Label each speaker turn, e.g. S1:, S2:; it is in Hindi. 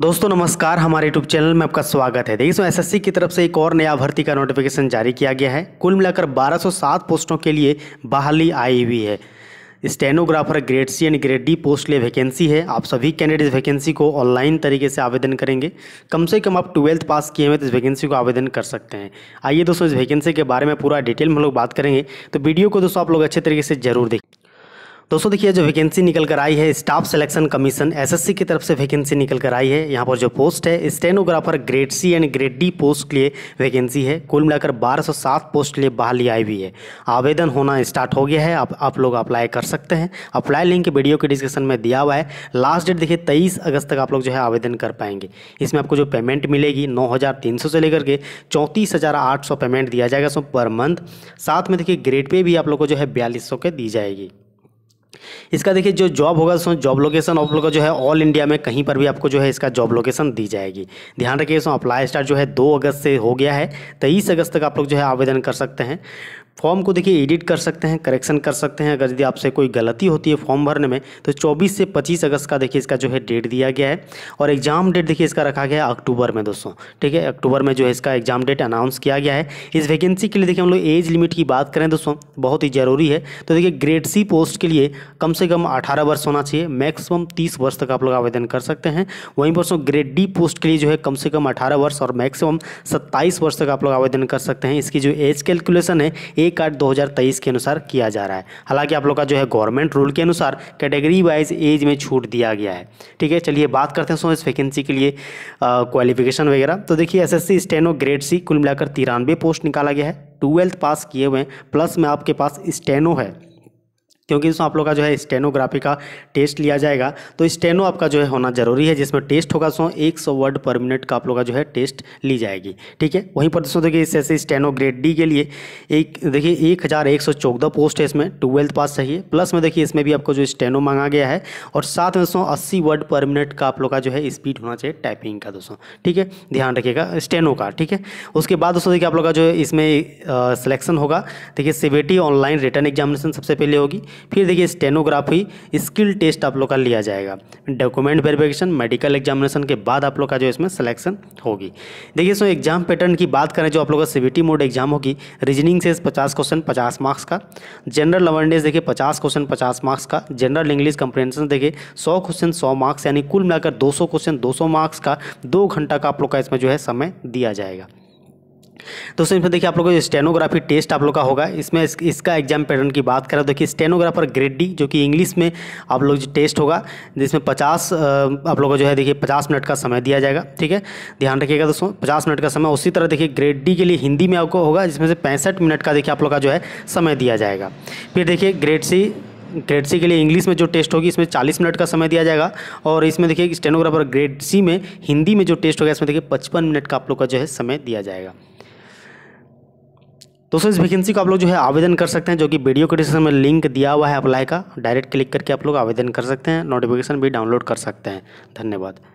S1: दोस्तों नमस्कार हमारे यूट्यूब चैनल में आपका स्वागत है देखिए इसमें एसएससी की तरफ से एक और नया भर्ती का नोटिफिकेशन जारी किया गया है कुल मिलाकर 1207 पोस्टों के लिए बहाली आई हुई है stenographer grade C and grade D post लिए वैकेंसी है आप सभी कैंडिडेट वैकेंसी को ऑनलाइन तरीके से आवेदन करेंगे कम से कम आप ट्वेल्थ पास किए हुए तो इस वैकेंसी को आवेदन कर सकते हैं आइए दोस्तों इस वैकेंसी के बारे में पूरा डिटेल में हम लोग बात करेंगे तो वीडियो को दोस्तों आप लोग अच्छे तरीके से जरूर देखें दोस्तों देखिए जो वैकेंसी निकल कर आई है स्टाफ सिलेक्शन कमीशन एसएससी की तरफ से वैकेंसी निकल कर आई है यहाँ पर जो पोस्ट है stenographer grade C and grade D post के लिए वैकेंसी है कुल मिलाकर 1207 पोस्ट के लिए बहाली आई हुई है आवेदन होना स्टार्ट हो गया है आप आप लोग अप्लाई कर सकते हैं अप्लाई लिंक वीडियो के डिस्क्रिप्शन में दिया हुआ है लास्ट डेट देखिए तेईस अगस्त तक आप लोग जो है आवेदन कर पाएंगे इसमें आपको जो पेमेंट मिलेगी नौ से लेकर के चौंतीस पेमेंट दिया जाएगा सो पर मंथ साथ में देखिए ग्रेड पे भी आप लोग को जो है बयालीस के दी जाएगी इसका देखिए जो जॉब होगा उसमें जॉब लोकेशन आप लोग का जो है ऑल इंडिया में कहीं पर भी आपको जो है इसका जॉब लोकेशन दी जाएगी ध्यान रखिए सो अप्लाई स्टार्ट जो है दो अगस्त से हो गया है तेईस अगस्त तक आप लोग जो है आवेदन कर सकते हैं फॉर्म को देखिए एडिट कर सकते हैं करेक्शन कर सकते हैं अगर यदि आपसे कोई गलती होती है फॉर्म भरने में तो 24 से 25 अगस्त का देखिए इसका जो है डेट दिया गया है और एग्जाम डेट देखिए इसका रखा गया है अक्टूबर में दोस्तों ठीक है अक्टूबर में जो है इसका एग्जाम डेट अनाउंस किया गया है इस वैकेंसी के लिए देखिए हम लोग एज लिमिट की बात करें दोस्तों बहुत ही ज़रूरी है तो देखिए ग्रेड सी पोस्ट के लिए कम से कम अठारह वर्ष होना चाहिए मैक्सिमम तीस वर्ष तक आप लोग आवेदन कर सकते हैं वहीं पर ग्रेड डी पोस्ट के लिए जो है कम से कम अठारह वर्ष और मैक्सिमम सत्ताईस वर्ष तक आप लोग आवेदन कर सकते हैं इसकी जो एज कैलकुलेशन है एक आठ दो के अनुसार किया जा रहा है हालांकि आप लोग का जो है गवर्नमेंट रूल के अनुसार कैटेगरी वाइज एज में छूट दिया गया है ठीक है चलिए बात करते हैं सो इस वैकेंसी के लिए क्वालिफिकेशन वगैरह तो देखिए एसएससी स्टेनो ग्रेड सी कुल मिलाकर तिरानवे पोस्ट निकाला गया है ट्वेल्थ पास किए हुए हैं प्लस में आपके पास स्टेनो है क्योंकि दोस्तों आप लोग का जो है स्टेनोग्राफी का टेस्ट लिया जाएगा तो स्टेनो आपका जो है होना जरूरी है जिसमें टेस्ट होगा दोस्तों एक सौ वर्ड पर मिनट का आप लोग का जो है टेस्ट ली जाएगी ठीक है वहीं पर दोस्तों देखिए इससे स्टेनो ग्रेड डी के लिए एक देखिए एक हज़ार एक सौ चौदह पोस्ट है इसमें ट्वेल्थ पास चाहिए प्लस में देखिए इसमें भी आपको जो स्टेनो मांगा गया है और साथ में दोस्तों अस्सी वर्ड पर मिनट का आप लोग का जो है स्पीड होना चाहिए टाइपिंग का दोस्तों ठीक है ध्यान रखिएगा स्टेनो का ठीक है उसके बाद दोस्तों देखिए आप लोग का जो इसमें सिलेक्शन होगा देखिए सीबीटी ऑनलाइन रिटर्न एग्जामिनेशन सबसे पहले होगी फिर देखिए स्टेनोग्राफी स्किल टेस्ट आप लोग का लिया जाएगा डॉक्यूमेंट वेरिफिकेशन मेडिकल एग्जामिनेशन के बाद आप लोग का जो इसमें सिलेक्शन होगी देखिए सो एग्जाम पैटर्न की बात करें जो आप लोग का सीबीटी मोड एग्जाम होगी रीजनिंग से पचास क्वेश्चन पचास मार्क्स का जनरल अवेयरनेस देखिए पचास क्वेश्चन पचास मार्क्स का जनरल इंग्लिश कंप्रेंशन देखिए सौ क्वेश्चन सौ मार्क्स यानी कुल मिलाकर दो क्वेश्चन दो मार्क्स का दो घंटा का आप लोग का इसमें जो है समय दिया जाएगा दोस्तों इसमें देखिए आप लोगों को स्टेनोग्राफी टेस्ट आप लोग का होगा इसमें इस, इसका एग्जाम पैटर्न की बात करें तो देखिए स्टेनोग्राफर ग्रेड डी जो कि इंग्लिश में आप लोग टेस्ट होगा जिसमें पचास आप लोग का जो है देखिए पचास मिनट का समय दिया जाएगा ठीक है ध्यान रखिएगा दोस्तों पचास मिनट का समय उसी तरह देखिए ग्रेड डी के लिए हिंदी में आपको होगा जिसमें से पैंसठ मिनट का देखिए आप लोग का जो है समय दिया जाएगा फिर देखिए ग्रेड सी ग्रेड सी के लिए इंग्लिश में जो टेस्ट होगी इसमें 40 मिनट का समय दिया जाएगा और इसमें देखिए स्टेनोग्राफर ग्रेड सी में हिंदी में जो टेस्ट होगा इसमें देखिए 55 मिनट का आप लोग का जो है समय दिया जाएगा दोस्तों इस वैकेंसी को आप लोग जो है आवेदन कर सकते हैं जो कि वीडियो के डिस्क्रिप्शन में लिंक दिया हुआ है अप्लाई का डायरेक्ट क्लिक करके आप लोग आवेदन कर सकते हैं नोटिफिकेशन भी डाउनलोड कर सकते हैं धन्यवाद